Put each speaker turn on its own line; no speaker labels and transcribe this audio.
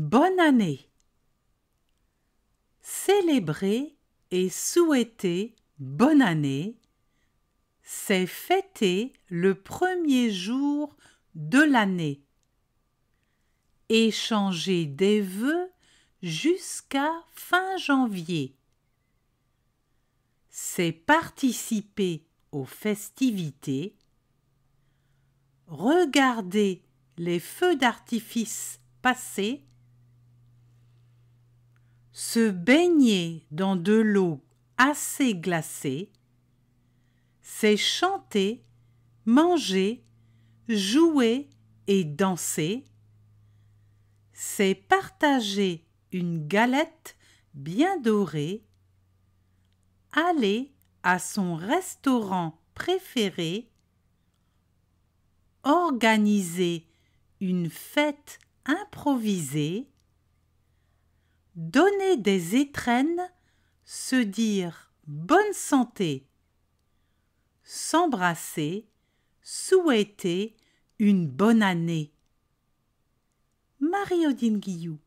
Bonne année. Célébrer et souhaiter bonne année, c'est fêter le premier jour de l'année. Échanger des vœux jusqu'à fin janvier. C'est participer aux festivités, regarder les feux d'artifice passés se baigner dans de l'eau assez glacée, c'est chanter, manger, jouer et danser, c'est partager une galette bien dorée, aller à son restaurant préféré, organiser une fête improvisée, donner des étrennes, se dire bonne santé, s'embrasser, souhaiter une bonne année. marie odine Guillou